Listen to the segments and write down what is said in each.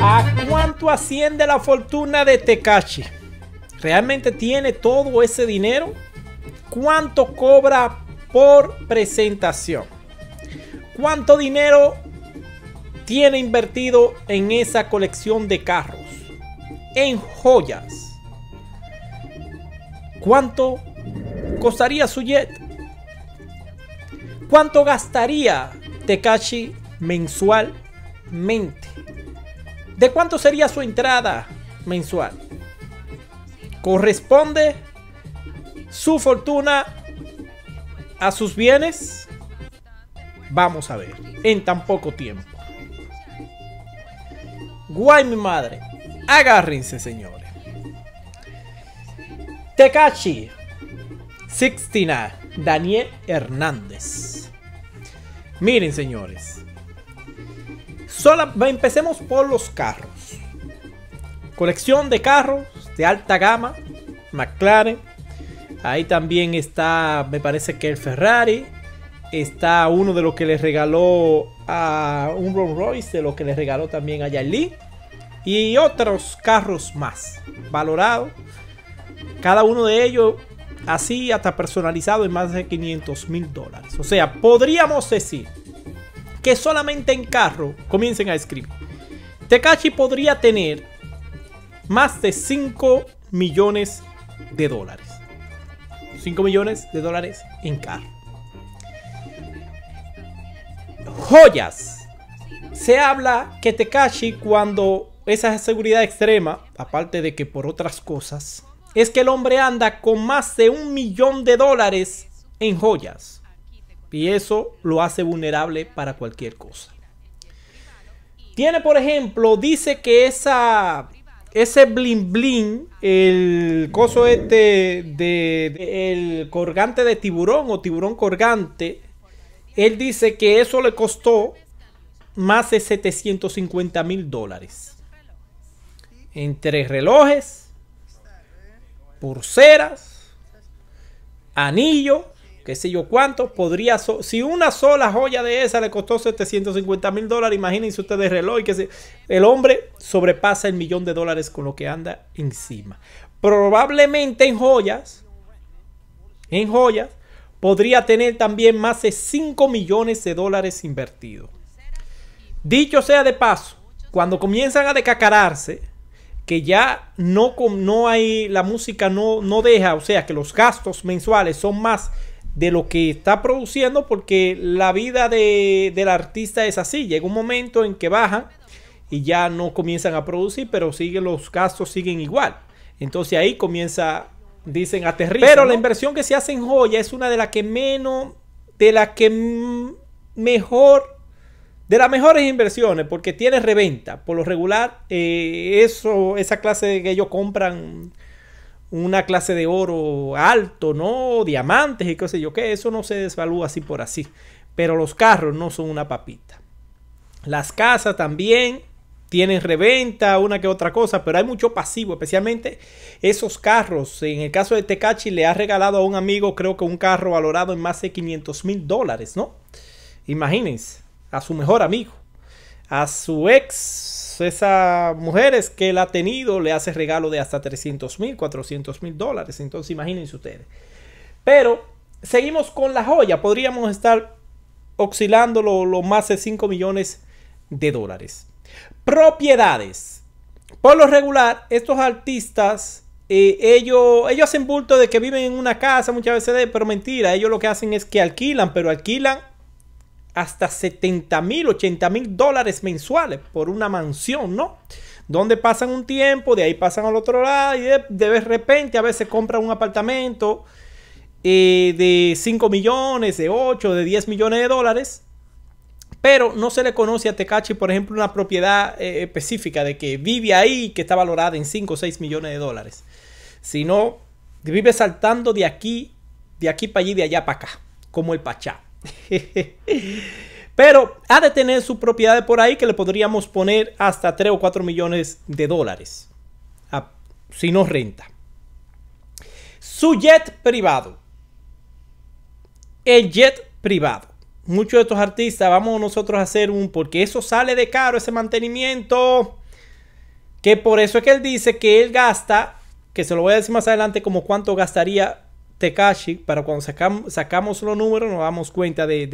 ¿A cuánto asciende la fortuna de tekashi ¿Realmente tiene todo ese dinero? ¿Cuánto cobra por presentación? ¿Cuánto dinero tiene invertido en esa colección de carros? En joyas. ¿Cuánto costaría su jet? ¿Cuánto gastaría Tekashi mensual ¿De cuánto sería su entrada mensual? ¿Corresponde su fortuna a sus bienes? Vamos a ver, en tan poco tiempo. Guay, mi madre. Agárrense, señores. Tekachi Sixtina Daniel Hernández. Miren, señores empecemos por los carros. Colección de carros de alta gama, McLaren. Ahí también está, me parece que el Ferrari. Está uno de los que le regaló a un Rolls Royce, de los que le regaló también a Yali. Y otros carros más, valorados. Cada uno de ellos así hasta personalizado en más de 500 mil dólares. O sea, podríamos decir que solamente en carro comiencen a escribir. Tekashi podría tener más de 5 millones de dólares. 5 millones de dólares en carro. Joyas. Se habla que Tekashi cuando esa seguridad extrema, aparte de que por otras cosas, es que el hombre anda con más de un millón de dólares en joyas. Y eso lo hace vulnerable para cualquier cosa. Tiene, por ejemplo, dice que esa, ese blin blin, el coso este de, el colgante de tiburón o tiburón colgante, él dice que eso le costó más de 750 mil dólares. Entre relojes, pulseras, anillo qué sé yo cuánto, podría, si una sola joya de esa le costó 750 mil dólares, imagínense ustedes el reloj, que el hombre sobrepasa el millón de dólares con lo que anda encima. Probablemente en joyas, en joyas, podría tener también más de 5 millones de dólares invertidos. Dicho sea de paso, cuando comienzan a decacararse, que ya no, no hay, la música no, no deja, o sea que los gastos mensuales son más de lo que está produciendo porque la vida de, del artista es así. Llega un momento en que baja y ya no comienzan a producir, pero siguen los gastos siguen igual. Entonces ahí comienza, dicen, aterriza. Pero la inversión que se hace en joya es una de las que menos, de las que mejor, de las mejores inversiones porque tiene reventa. Por lo regular, eh, eso, esa clase que ellos compran una clase de oro alto, ¿no? Diamantes y qué sé yo que Eso no se desvalúa así por así. Pero los carros no son una papita. Las casas también tienen reventa, una que otra cosa, pero hay mucho pasivo, especialmente esos carros. En el caso de Tecachi le ha regalado a un amigo, creo que un carro valorado en más de 500 mil dólares, ¿no? Imagínense, a su mejor amigo, a su ex esas mujeres que él ha tenido, le hace regalo de hasta 300 mil, 400 mil dólares. Entonces imagínense ustedes. Pero seguimos con la joya. Podríamos estar oscilando los lo más de 5 millones de dólares. Propiedades. Por lo regular, estos artistas, eh, ellos, ellos hacen bulto de que viven en una casa muchas veces, pero mentira, ellos lo que hacen es que alquilan, pero alquilan hasta 70 mil, 80 mil dólares mensuales por una mansión, ¿no? Donde pasan un tiempo, de ahí pasan al otro lado y de, repente a veces compran un apartamento eh, de 5 millones, de 8, de 10 millones de dólares. Pero no se le conoce a Tecachi, por ejemplo, una propiedad eh, específica de que vive ahí que está valorada en 5 o 6 millones de dólares. Sino vive saltando de aquí, de aquí para allí, de allá para acá, como el Pachá. Pero ha de tener su propiedad por ahí que le podríamos poner hasta 3 o 4 millones de dólares. si no renta. Su jet privado. El jet privado. Muchos de estos artistas vamos nosotros a hacer un porque eso sale de caro ese mantenimiento. Que por eso es que él dice que él gasta, que se lo voy a decir más adelante como cuánto gastaría Tekashi, para cuando sacamos sacamos los números nos damos cuenta de,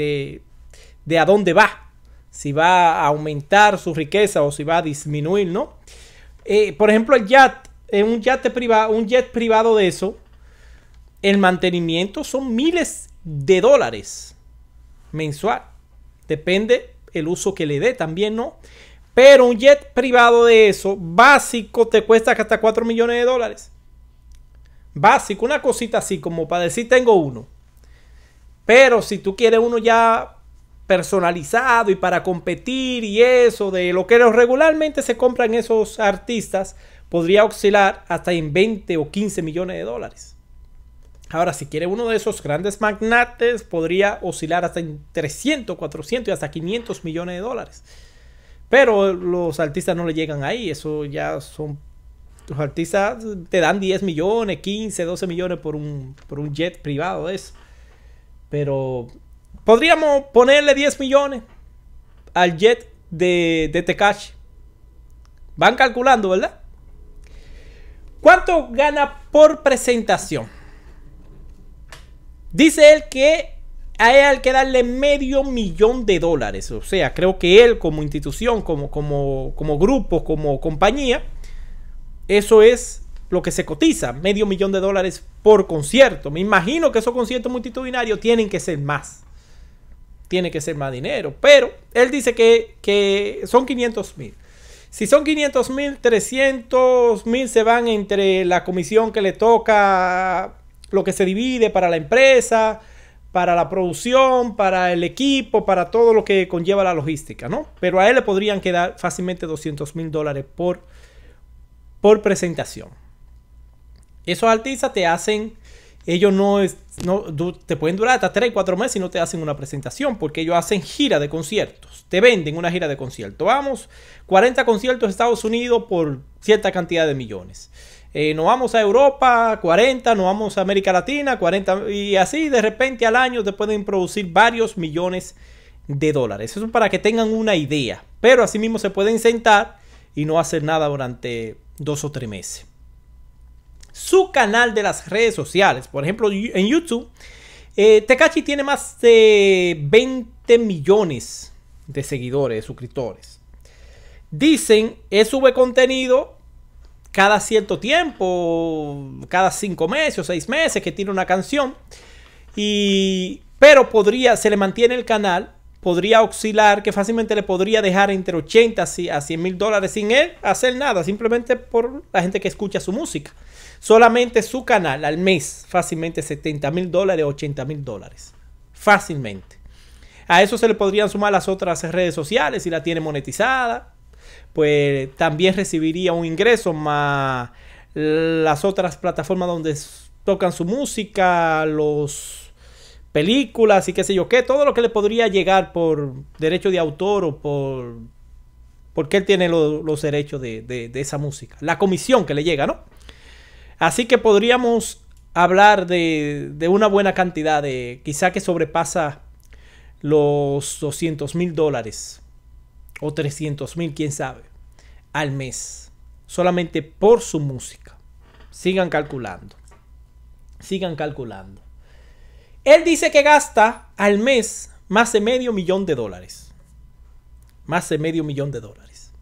de, a dónde va, si va a aumentar su riqueza o si va a disminuir, ¿no? Eh, por ejemplo, el yacht, un, yate privado, un jet privado de eso, el mantenimiento son miles de dólares mensual. Depende el uso que le dé también, ¿no? Pero un jet privado de eso, básico, te cuesta hasta 4 millones de dólares básico, una cosita así, como para decir tengo uno. Pero si tú quieres uno ya personalizado y para competir y eso, de lo que regularmente se compran esos artistas, podría oscilar hasta en 20 o 15 millones de dólares. Ahora, si quiere uno de esos grandes magnates, podría oscilar hasta en 300, 400 y hasta 500 millones de dólares. Pero los artistas no le llegan ahí, eso ya son los artistas te dan 10 millones, 15, 12 millones por un, por un jet privado Pero podríamos ponerle 10 millones al jet de, de Tekashi. Van calculando, ¿verdad? ¿Cuánto gana por presentación? Dice él que hay hay que darle medio millón de dólares. O sea, creo que él como institución, como, como, como grupo, como compañía, eso es lo que se cotiza, medio millón de dólares por concierto. Me imagino que esos conciertos multitudinarios tienen que ser más. Tiene que ser más dinero. Pero él dice que, que son 500 mil. Si son 500 mil, 300 mil se van entre la comisión que le toca, lo que se divide para la empresa, para la producción, para el equipo, para todo lo que conlleva la logística, ¿no? Pero a él le podrían quedar fácilmente 200 mil dólares por por presentación. Esos artistas te hacen, ellos no, es, no te pueden durar hasta 3, 4 meses y no te hacen una presentación porque ellos hacen gira de conciertos, te venden una gira de conciertos. Vamos, 40 conciertos a Estados Unidos por cierta cantidad de millones. Eh, nos vamos a Europa, 40, nos vamos a América Latina, 40, y así de repente al año te pueden producir varios millones de dólares. Eso es para que tengan una idea. Pero asimismo se pueden sentar y no hacer nada durante dos o tres meses. Su canal de las redes sociales, por ejemplo en YouTube, eh, tiene más de 20 millones de seguidores, de suscriptores. Dicen, es sube contenido cada cierto tiempo, cada cinco meses o seis meses que tiene una canción. Y, pero podría, se le mantiene el canal podría auxiliar que fácilmente le podría dejar entre 80 a 100 mil dólares sin él hacer nada, simplemente por la gente que escucha su música. Solamente su canal al mes, fácilmente 70 mil dólares, 80 mil dólares. Fácilmente. A eso se le podrían sumar las otras redes sociales, si la tiene monetizada, pues también recibiría un ingreso más las otras plataformas donde tocan su música, los películas y qué sé yo qué, todo lo que le podría llegar por derecho de autor o por... porque él tiene los derechos de, esa música, la comisión que le llega, ¿no? Así que podríamos hablar de, de una buena cantidad de, quizá que sobrepasa los 200 mil dólares o 300 mil, quién sabe, al mes, solamente por su música. Sigan calculando, sigan calculando. Él dice que gasta al mes más de medio millón de dólares. Más de medio millón de dólares.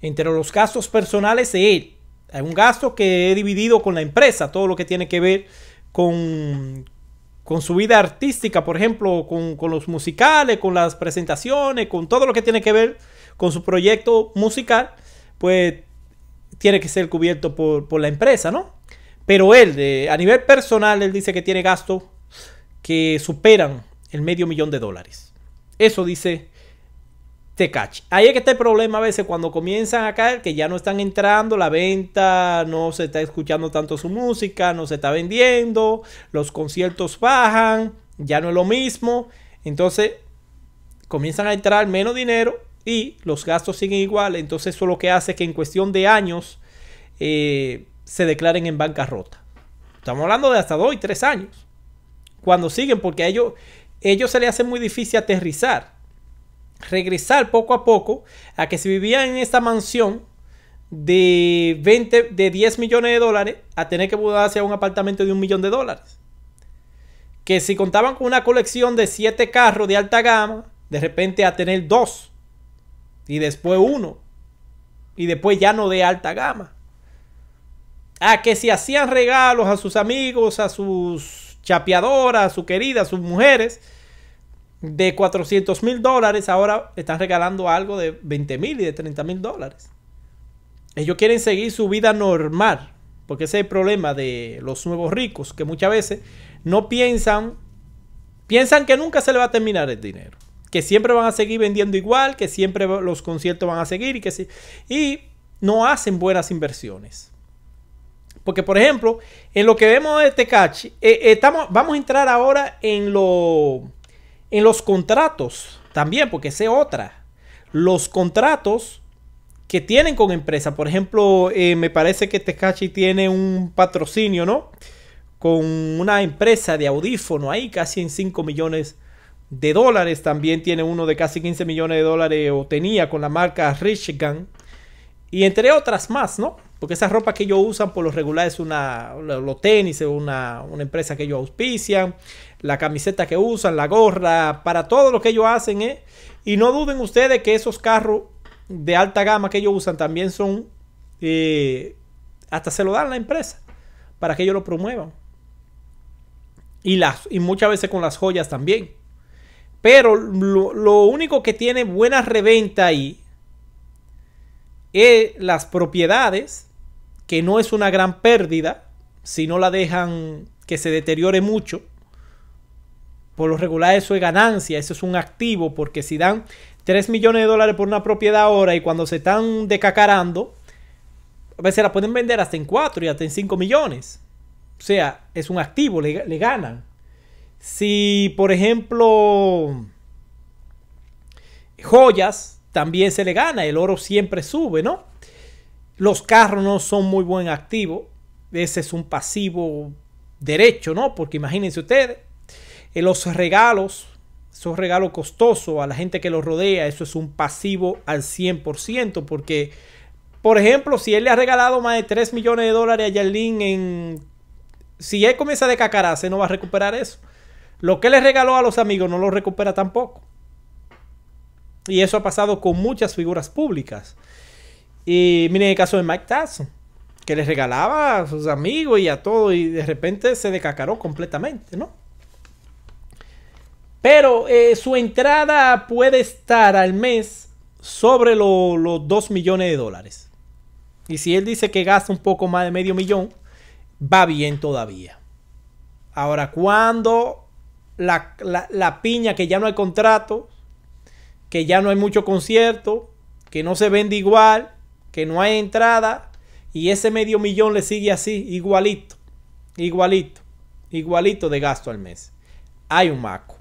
Entre los gastos personales de él. Hay un gasto que he dividido con la empresa, todo lo que tiene que ver con, con su vida artística, por ejemplo, con, los musicales, con las presentaciones, con todo lo que tiene que ver con su proyecto musical, pues tiene que ser cubierto por, la empresa, ¿no? Pero él, a nivel personal, él dice que tiene gasto que superan el medio millón de dólares. Eso dice Tecachi Ahí es que está el problema a veces cuando comienzan a caer, que ya no están entrando, la venta no se está escuchando tanto su música, no se está vendiendo, los conciertos bajan, ya no es lo mismo. Entonces comienzan a entrar menos dinero y los gastos siguen igual. Entonces eso lo que hace que en cuestión de años eh, se declaren en bancarrota. Estamos hablando de hasta dos y tres años cuando siguen, porque a ellos, ellos se les hace muy difícil aterrizar. Regresar poco a poco a que si vivían en esta mansión de de 10 millones de dólares, a tener que mudarse a un apartamento de un millón de dólares. Que si contaban con una colección de 7 carros de alta gama, de repente a tener dos y después uno y después ya no de alta gama. A que si hacían regalos a sus amigos, a sus chapeadora, su querida, sus mujeres, de 400 mil dólares, ahora están regalando algo de 20 mil y de 30 mil dólares. Ellos quieren seguir su vida normal, porque ese es el problema de los nuevos ricos, que muchas veces no piensan, piensan que nunca se le va a terminar el dinero, que siempre van a seguir vendiendo igual, que siempre los conciertos van a seguir y que sí, y no hacen buenas inversiones. Porque, por ejemplo, en lo que vemos de Tecachi, eh, eh, estamos, vamos a entrar ahora en, en los contratos también, porque sé otra. Los contratos que tienen con empresas. Por ejemplo, eh, me parece que Tecachi tiene un patrocinio, ¿no? Con una empresa de audífono ahí, casi en 5 millones de dólares. También tiene uno de casi 15 millones de dólares, o tenía con la marca Richigan Y entre otras más, ¿no? Porque esa ropa que ellos usan por lo regulares es una, los tenis, es una, empresa que ellos auspician, la camiseta que usan, la gorra, para todo lo que ellos hacen. ¿eh? Y no duden ustedes que esos carros de alta gama que ellos usan también son, eh, hasta se lo dan la empresa, para que ellos lo promuevan. Y, las, y muchas veces con las joyas también. Pero lo, lo único que tiene buena reventa ahí es las propiedades que no es una gran pérdida si no la dejan que se deteriore mucho. Por lo regular eso es ganancia, eso es un activo, porque si dan 3 millones de dólares por una propiedad ahora y cuando se están decacarando, a veces la pueden vender hasta en 4 y hasta en 5 millones. O sea, es un activo, le, le ganan. Si, por ejemplo, joyas, también se le gana, el oro siempre sube, ¿no? Los carros no son muy buen activo. Ese es un pasivo derecho, ¿no? Porque imagínense ustedes, eh, los regalos, esos regalos costosos a la gente que los rodea, eso es un pasivo al 100%, porque, por ejemplo, si él le ha regalado más de 3 millones de dólares a Jalín en... Si él comienza de cacararse, no va a recuperar eso. Lo que le regaló a los amigos no lo recupera tampoco. Y eso ha pasado con muchas figuras públicas. Y miren el caso de Mike Tyson, que le regalaba a sus amigos y a todo, y de repente se decacaró completamente, ¿no? Pero eh, su entrada puede estar al mes sobre los 2 millones de dólares. Y si él dice que gasta un poco más de medio millón, va bien todavía. Ahora, cuando la, la piña que ya no hay contrato, que ya no hay mucho concierto, que no se vende igual, que no hay entrada y ese medio millón le sigue así, igualito, igualito, igualito de gasto al mes. Hay un maco.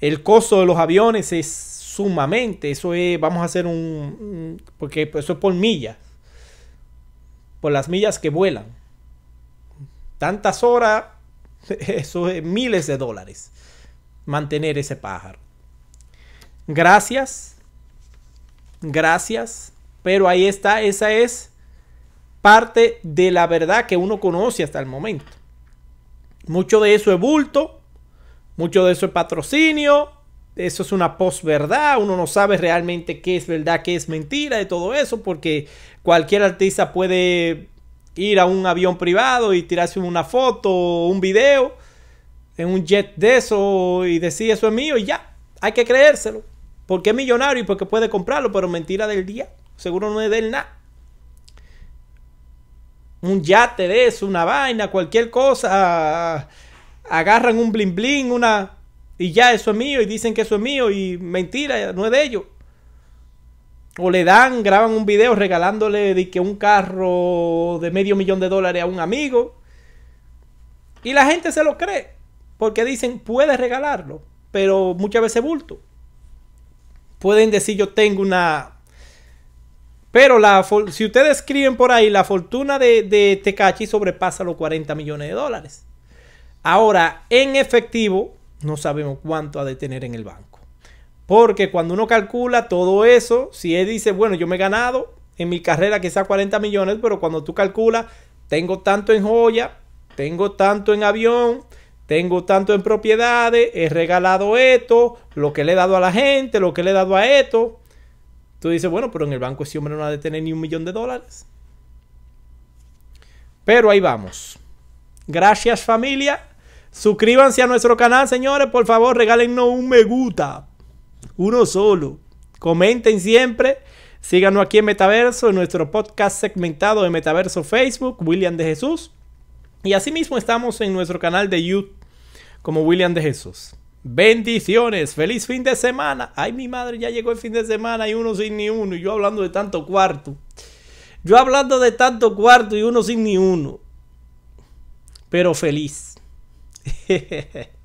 El costo de los aviones es sumamente, eso es, vamos a hacer un, porque eso es por millas, por las millas que vuelan. Tantas horas, eso es miles de dólares mantener ese pájaro. Gracias, gracias pero ahí está, esa es parte de la verdad que uno conoce hasta el momento. Mucho de eso es bulto, mucho de eso es patrocinio, eso es una posverdad, uno no sabe realmente qué es verdad, qué es mentira de todo eso, porque cualquier artista puede ir a un avión privado y tirarse una foto o un video en un jet de eso y decir eso es mío y ya, hay que creérselo, porque es millonario y porque puede comprarlo, pero mentira del día. Seguro no es de él nada. Un yate de eso, una vaina, cualquier cosa. Agarran un blin blin, una. Y ya eso es mío, y dicen que eso es mío, y mentira, no es de ellos. O le dan, graban un video regalándole de que un carro de medio millón de dólares a un amigo. Y la gente se lo cree. Porque dicen, puedes regalarlo. Pero muchas veces bulto. Pueden decir, yo tengo una pero la, si ustedes escriben por ahí, la fortuna de, de Tecachi sobrepasa los 40 millones de dólares. Ahora, en efectivo, no sabemos cuánto ha de tener en el banco. Porque cuando uno calcula todo eso, si él dice, bueno, yo me he ganado en mi carrera quizá 40 millones, pero cuando tú calculas, tengo tanto en joya, tengo tanto en avión, tengo tanto en propiedades, he regalado esto, lo que le he dado a la gente, lo que le he dado a esto, Tú dices, bueno, pero en el banco ese hombre no ha de tener ni un millón de dólares. Pero ahí vamos. Gracias familia. Suscríbanse a nuestro canal, señores. Por favor, regálennos un me gusta. Uno solo. Comenten siempre. Síganos aquí en Metaverso, en nuestro podcast segmentado de Metaverso Facebook, William de Jesús. Y asimismo estamos en nuestro canal de YouTube como William de Jesús. Bendiciones, feliz fin de semana. Ay, mi madre, ya llegó el fin de semana y uno sin ni uno. Y yo hablando de tanto cuarto. Yo hablando de tanto cuarto y uno sin ni uno. Pero feliz.